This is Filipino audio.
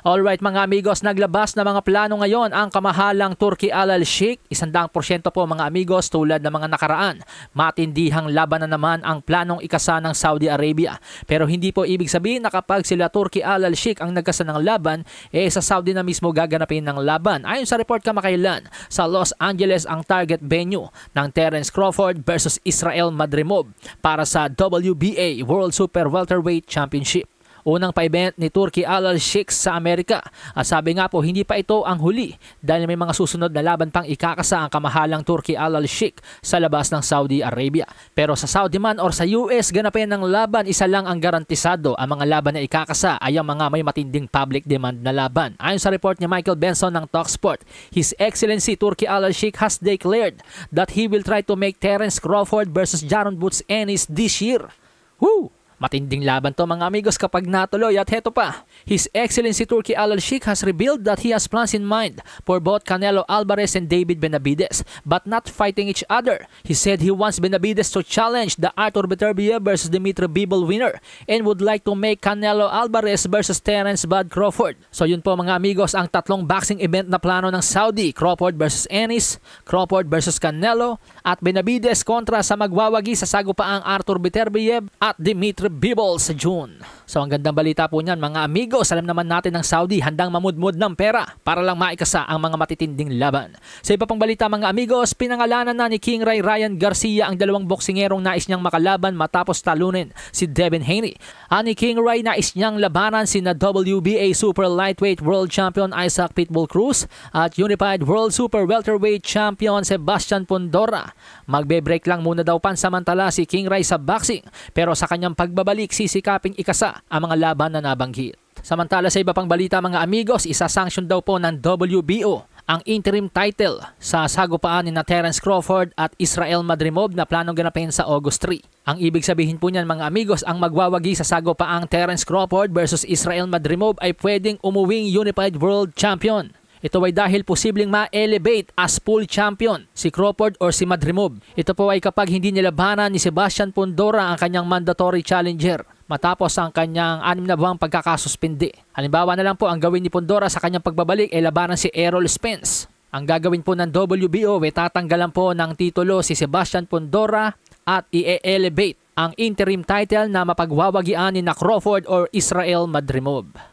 Alright mga amigos, naglabas na mga plano ngayon ang kamahalang Turkey Alal Sheikh. Isandang porsyento po mga amigos tulad ng mga nakaraan. Matindihang laban na naman ang planong ikasa ng Saudi Arabia. Pero hindi po ibig sabihin na kapag sila Turkey Alal Sheikh ang nagkasa ng laban, eh sa Saudi na mismo gaganapin ng laban. Ayon sa report kamakailan, sa Los Angeles ang target venue ng Terence Crawford versus Israel Madrimov para sa WBA World Super Welterweight Championship. Unang pa-event ni Turkey Alal sheikh sa Amerika. At sabi nga po, hindi pa ito ang huli dahil may mga susunod na laban pang ikakasa ang kamahalang Turkey Alal sheikh sa labas ng Saudi Arabia. Pero sa Saudi man or sa US, ganapin ng laban, isa lang ang garantisado. Ang mga laban na ikakasa ay ang mga may matinding public demand na laban. Ayon sa report ni Michael Benson ng Talksport, His Excellency Turkey Alal sheikh has declared that he will try to make Terence Crawford versus Jaron Boots Ennis this year. Woo! Matinding laban to mga amigos kapag natuloy at heto pa. His Excellency Turki Al-Sheikh has revealed that he has plans in mind for both Canelo Alvarez and David Benavides but not fighting each other. He said he wants Benavides to challenge the Arthur Beterbiev versus Dimitri Bibol winner and would like to make Canelo Alvarez versus Terence Bud Crawford. So yun po mga amigos ang tatlong boxing event na plano ng Saudi. Crawford versus Ennis, Crawford versus Canelo at Benavides kontra sa magwawagi sa ang Arthur Beterbiev at Dimitri Bibol sa June. So ang gandang balita po niyan mga amigo, alam naman natin ng Saudi handang mamudmod ng pera para lang maikasa ang mga matitinding laban. Sa iba pang balita mga amigos, pinangalanan na ni King Ray Ryan Garcia ang dalawang boksingerong nais niyang makalaban matapos talunin si Devin Haney. Ani King Ray nais niyang labanan si na WBA Super Lightweight World Champion Isaac Pitbull Cruz at Unified World Super Welterweight Champion Sebastian Pondora. Magbe-break lang muna daw pansamantala si King Ray sa boxing pero sa kanyang pagbabalik sisikaping ikasa ang mga laban na nabanggit. Samantala sa iba pang balita mga amigos, isasanction daw po ng WBO ang interim title sa sagupaan ni Terence Crawford at Israel Madrimov na planong ganapin sa August 3. Ang ibig sabihin po niyan mga amigos, ang magwawagi sa sagupaang Terence Crawford versus Israel Madrimov ay pwedeng umuwing Unified World Champion. Ito ay dahil posibleng ma-elevate as full champion si Crawford or si Madrimov. Ito po ay kapag hindi nilabanan ni Sebastian Pondora ang kanyang mandatory challenger matapos ang kanyang anim na buwang pagkakasuspindi. Halimbawa na lang po ang gawin ni Pondora sa kanyang pagbabalik ay labanan si Errol Spence. Ang gagawin po ng WBO ay tatanggalan po ng titulo si Sebastian Pondora at i-elevate ang interim title na mapagwawagian ni na Crawford or Israel Madrimov.